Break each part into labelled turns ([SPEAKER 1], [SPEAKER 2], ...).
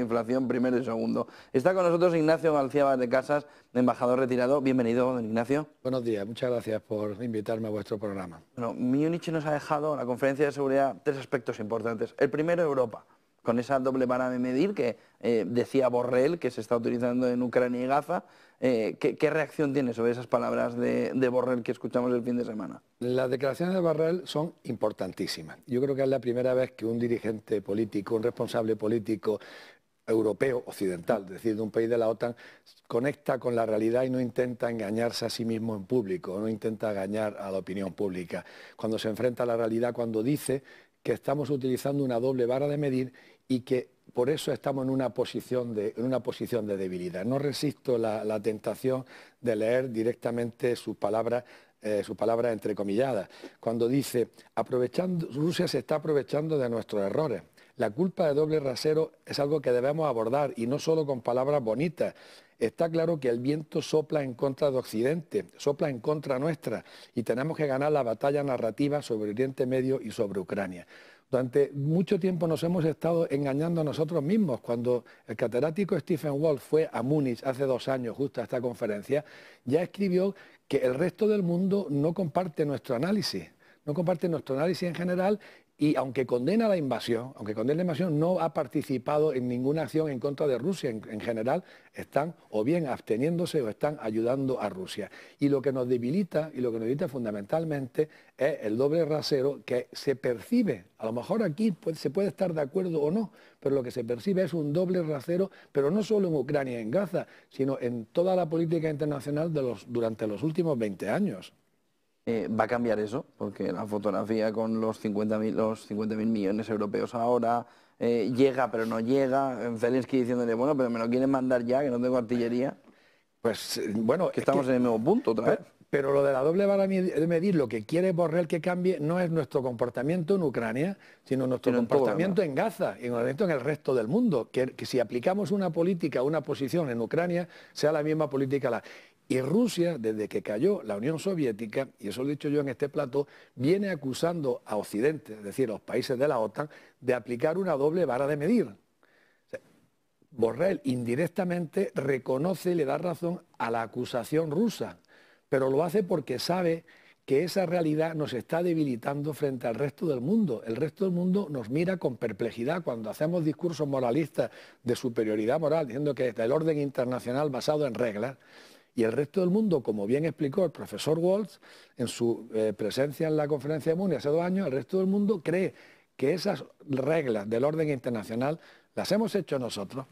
[SPEAKER 1] inflación primero y segundo. Está con nosotros Ignacio García de Casas, embajador retirado. Bienvenido, don Ignacio. Buenos días, muchas gracias por invitarme a vuestro programa. Bueno, Múnich nos ha dejado en la conferencia de seguridad tres aspectos importantes. El primero, Europa, con esa doble vara de medir que eh, decía Borrell, que se está utilizando en Ucrania y Gaza. Eh, ¿qué, reacción tiene sobre esas palabras de, de Borrell que escuchamos el fin de semana?
[SPEAKER 2] Las declaraciones de Borrell son importantísimas. Yo creo que es la primera vez que un dirigente político, un responsable político, europeo occidental, es decir, de un país de la OTAN, conecta con la realidad y no intenta engañarse a sí mismo en público, no intenta engañar a la opinión pública. Cuando se enfrenta a la realidad, cuando dice que estamos utilizando una doble vara de medir y que por eso estamos en una posición de, una posición de debilidad. No resisto la, tentación de leer directamente sus palabras eh, sus entrecomilladas, cuando dice, aprovechando, Rusia se está aprovechando de nuestros errores. La culpa de doble rasero es algo que debemos abordar y no solo con palabras bonitas. Está claro que el viento sopla en contra de Occidente, sopla en contra nuestra y tenemos que ganar la batalla narrativa sobre Oriente Medio y sobre Ucrania. Durante mucho tiempo nos hemos estado engañando a nosotros mismos. Cuando el catedrático Stephen Wolf fue a Múnich hace dos años, justo a esta conferencia, ya escribió que el resto del mundo no comparte nuestro análisis no comparte nuestro análisis en general y aunque condena la invasión, aunque condena la invasión, no ha participado en ninguna acción en contra de Rusia. En, general están o bien absteniéndose o están ayudando a Rusia. Y lo que nos debilita, y lo que nos debilita fundamentalmente, es el doble rasero que se percibe. A lo mejor aquí se puede estar de acuerdo o no, pero lo que se percibe es un doble rasero, pero no solo en Ucrania y en Gaza, sino en toda la política internacional
[SPEAKER 1] durante los últimos 20 años. Eh, va a cambiar eso, porque la fotografía con los 50.000 los millones europeos ahora eh, llega, pero no llega. Zelensky diciéndole, bueno, pero me lo quieren mandar ya, que no tengo artillería. Pues eh, bueno, estamos en el mismo punto otra vez. Pero
[SPEAKER 2] lo de la doble vara de medir, lo que quiere Borrell que cambie no es nuestro comportamiento en Ucrania, sino nuestro comportamiento en, Gaza y en el resto del mundo. que, si aplicamos una política, una posición en Ucrania, sea la misma política. La... Y Rusia, desde que cayó la Unión Soviética, y eso lo he dicho yo en este plato, viene acusando a Occidente, es decir, a los países de la OTAN, de aplicar una doble vara de medir. Borrell indirectamente reconoce y le da razón a la acusación rusa, pero lo hace porque sabe que esa realidad nos está debilitando frente al resto del mundo. El resto del mundo nos mira con perplejidad cuando hacemos discursos moralistas de superioridad moral, diciendo que el orden internacional basado en reglas y el resto del mundo, como bien explicó el profesor Waltz en su eh, presencia en la conferencia de Múnich hace dos años, el resto del mundo cree que esas reglas del orden internacional las hemos hecho nosotros,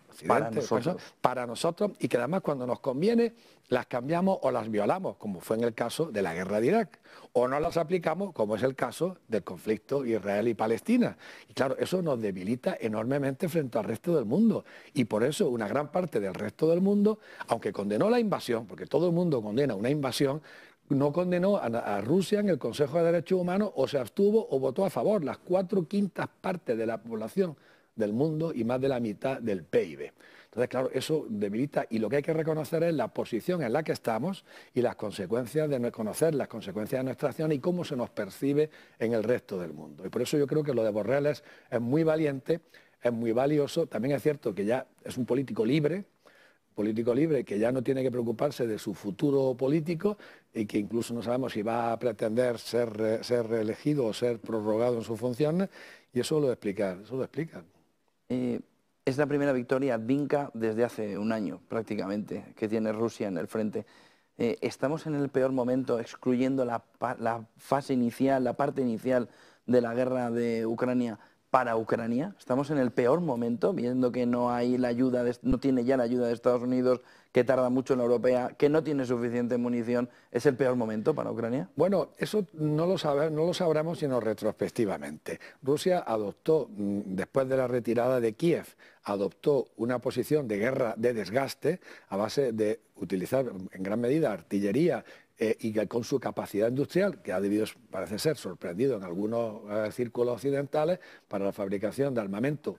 [SPEAKER 2] para nosotros. y que además cuando nos conviene las cambiamos o las violamos, como fue en el caso de la guerra de Irak, o no las aplicamos, como es el caso del conflicto Israel y Palestina. Y claro, eso nos debilita enormemente frente al resto del mundo, y por eso una gran parte del resto del mundo, aunque condenó la invasión, porque todo el mundo condena una invasión, no condenó a, Rusia en el Consejo de Derechos Humanos o se abstuvo o votó a favor. Las cuatro quintas partes de la población del mundo y más de la mitad del PIB. Entonces, claro, eso debilita y lo que hay que reconocer es la posición en la que estamos y las consecuencias de no conocer las consecuencias de nuestra acción y cómo se nos percibe en el resto del mundo. Y por eso yo creo que lo de Borrell es, muy valiente, es muy valioso. También es cierto que ya es un político libre, político libre que ya no tiene que preocuparse de su futuro político y que incluso no sabemos si va a pretender ser, ser reelegido o ser prorrogado
[SPEAKER 1] en sus funciones, y eso lo explica, eso lo explica es la primera victoria vinka desde hace un año prácticamente que tiene Rusia en el frente. Eh, estamos en el peor momento, excluyendo la, fase inicial, la parte inicial de la guerra de Ucrania para Ucrania. Estamos en el peor momento, viendo que no hay la ayuda, no tiene ya la ayuda de Estados Unidos, que tarda mucho en la europea, que no tiene suficiente munición. ¿Es el peor momento para Ucrania? Bueno, eso no lo, sabemos, no lo sabremos sino
[SPEAKER 2] retrospectivamente. Rusia adoptó, mm, después de la retirada de Kiev, adoptó una posición de guerra de desgaste a base de utilizar en gran medida artillería eh, y que con su capacidad industrial, que ha debido, parece ser, sorprendido en algunos eh, círculos occidentales, para la fabricación de armamento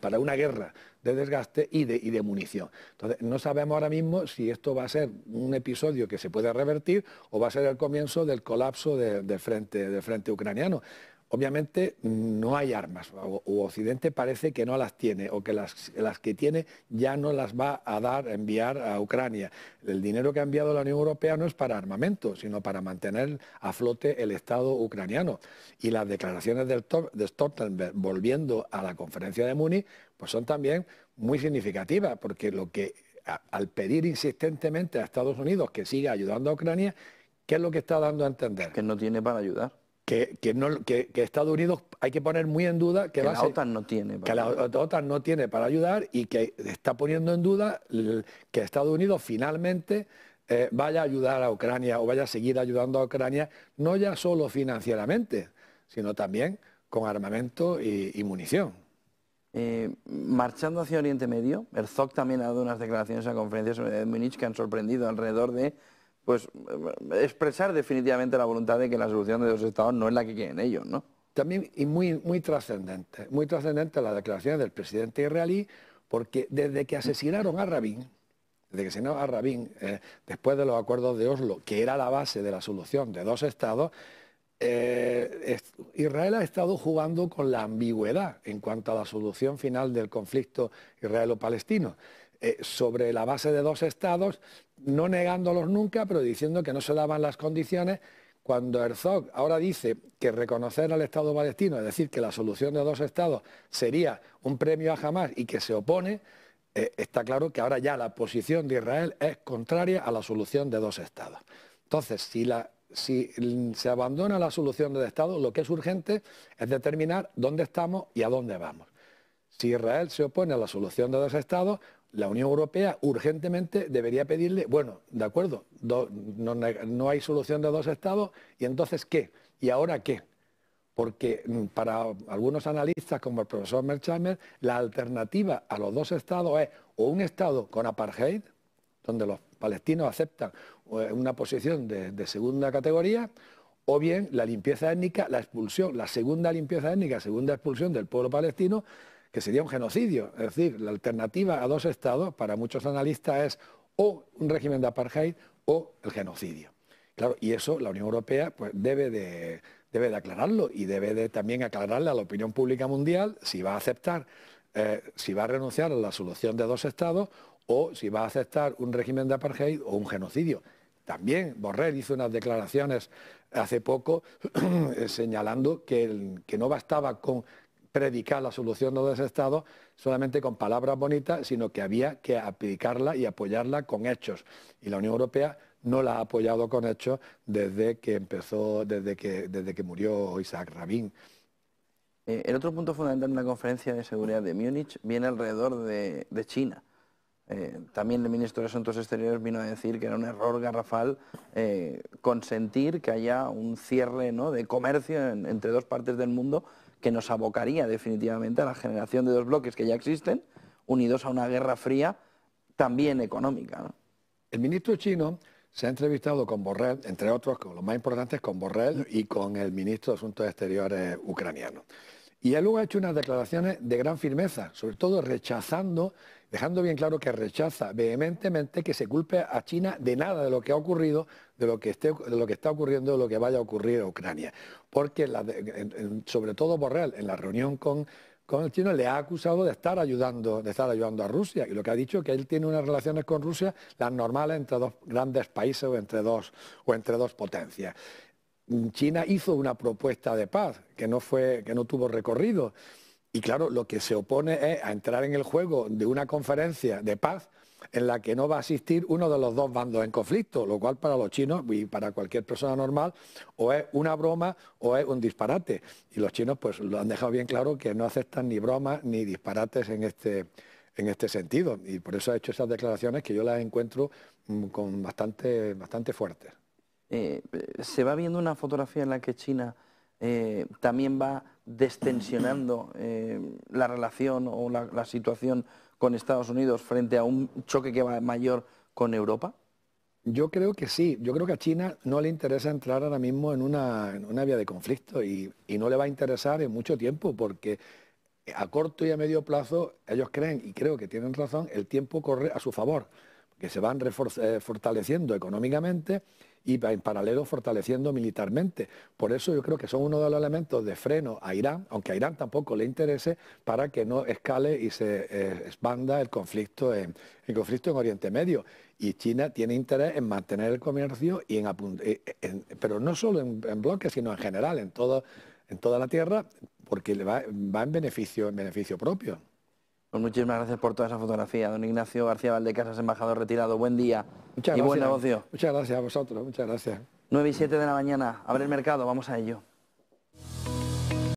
[SPEAKER 2] para una guerra de desgaste y de, munición. Entonces, no sabemos ahora mismo si esto va a ser un episodio que se puede revertir o va a ser el comienzo del colapso del de frente ucraniano. Obviamente no hay armas, o, Occidente parece que no las tiene, o que las, que tiene ya no las va a dar, a enviar a Ucrania. El dinero que ha enviado la Unión Europea no es para armamento, sino para mantener a flote el Estado ucraniano. Y las declaraciones de Stoltenberg, volviendo a la conferencia de Múnich, pues son también muy significativas, porque lo que al pedir insistentemente a Estados Unidos que siga ayudando a Ucrania, ¿qué es lo que está dando a entender? Que no tiene para ayudar que, Estados Unidos hay que poner muy en duda que, la OTAN
[SPEAKER 1] no tiene. Que la
[SPEAKER 2] OTAN no tiene para ayudar y que está poniendo en duda que Estados Unidos finalmente eh, vaya a ayudar a Ucrania o vaya a seguir ayudando a Ucrania, no ya solo financieramente, sino
[SPEAKER 1] también con armamento y, munición. Eh, marchando hacia Oriente Medio, Herzog también ha dado unas declaraciones a conferencias de Múnich que han sorprendido alrededor de pues eh, expresar definitivamente la voluntad de que la solución de dos estados no es la que quieren ellos, ¿no? También, y muy, trascendente, muy trascendente la declaración del presidente israelí,
[SPEAKER 2] porque desde que asesinaron a Rabin, desde que asesinaron a Rabin, eh, después de los acuerdos de Oslo, que era la base de la solución de dos estados, eh, Israel ha estado jugando con la ambigüedad en cuanto a la solución final del conflicto israelo-palestino. Eh, sobre la base de dos estados, no negándolos nunca, pero diciendo que no se daban las condiciones. Cuando Herzog ahora dice que reconocer al Estado palestino, es decir, que la solución de dos estados sería un premio a jamás y que se opone, eh, está claro que ahora ya la posición de Israel es contraria a la solución de dos estados. Entonces, si si se abandona la solución de dos estados... lo que es urgente es determinar dónde estamos y a dónde vamos. Si Israel se opone a la solución de dos estados, la Unión Europea urgentemente debería pedirle, bueno, de acuerdo, no, hay solución de dos estados, ¿y entonces qué? ¿Y ahora qué? Porque mm, para algunos analistas, como el profesor Merchheimer, la alternativa a los dos estados es o un estado con apartheid, donde los palestinos aceptan eh, una posición de, de segunda categoría, o bien la limpieza étnica, la expulsión, la segunda limpieza étnica, segunda expulsión del pueblo palestino, que sería un genocidio. Es decir, la alternativa a dos estados para muchos analistas es o un régimen de apartheid o el genocidio. Claro, y eso la Unión Europea pues, debe, de, debe de aclararlo y debe de también aclararle a la opinión pública mundial si va a aceptar, eh, si va a renunciar a la solución de dos estados o si va a aceptar un régimen de apartheid o un genocidio. También Borrell hizo unas declaraciones hace poco señalando que, que no bastaba con predicar la solución de ese Estado solamente con palabras bonitas, sino que había que aplicarla y apoyarla con hechos. Y la Unión Europea no la ha
[SPEAKER 1] apoyado con hechos desde que empezó, desde que, desde que murió Isaac Rabin. Eh, el otro punto fundamental de la conferencia de seguridad de Múnich viene alrededor de China. Eh, también el ministro de Asuntos Exteriores vino a decir que era un error garrafal eh, consentir que haya un cierre de comercio entre dos partes del mundo que nos abocaría definitivamente a la generación de dos bloques que ya existen, unidos a una guerra fría también económica. El ministro chino se ha entrevistado
[SPEAKER 2] con Borrell, entre otros, con los más importantes, con Borrell y con el ministro de Asuntos Exteriores ucraniano. Y él luego ha hecho unas declaraciones de gran firmeza, sobre todo rechazando, dejando bien claro que rechaza vehementemente que se culpe a China de nada de lo que ha ocurrido, de lo que, está ocurriendo, de lo que vaya a ocurrir en Ucrania. Porque sobre todo Borrell, en la reunión con, el chino, le ha acusado de estar, ayudando, de estar ayudando a Rusia. Y lo que ha dicho es que él tiene unas relaciones con Rusia, las normales entre dos grandes países entre dos, o entre dos potencias. Mm, China hizo una propuesta de paz que no, tuvo recorrido. Y claro, lo que se opone es a entrar en el juego de una conferencia de paz en la que no va a asistir uno de los dos bandos en conflicto, lo cual para los chinos y para cualquier persona normal o es una broma o es un disparate. Y los chinos pues lo han dejado bien claro que no aceptan ni bromas ni disparates en este, este
[SPEAKER 1] sentido. Y por eso ha hecho esas declaraciones que yo las encuentro mm, con bastante fuertes. Eh, eh, se va viendo una fotografía en la que China eh, también va destensionando la relación o la, situación con Estados Unidos frente a un choque que va mayor con Europa?
[SPEAKER 2] Yo creo que sí. Yo creo que a China no le interesa entrar ahora mismo en una, vía de conflicto y no le va a interesar en mucho tiempo porque a corto y a medio plazo ellos creen, y creo que tienen razón, el tiempo corre a su favor que se van eh, fortaleciendo económicamente y en paralelo fortaleciendo militarmente. Por eso yo creo que son uno de los elementos de freno a Irán, aunque a Irán tampoco le interese, para que no escale y se eh, expanda el conflicto, en, el conflicto en Oriente Medio. Y China tiene interés en mantener el comercio, y en, eh, pero no solo en, bloques, sino en general, en, toda la tierra,
[SPEAKER 1] porque le va, va en, beneficio, en beneficio propio. Pues muchísimas gracias por toda esa fotografía. Don Ignacio García Valdecasas, embajador retirado. Buen día y gracias. buen negocio. Muchas gracias a vosotros, muchas gracias. 9 y 7 de la mañana, abre el mercado, vamos a ello.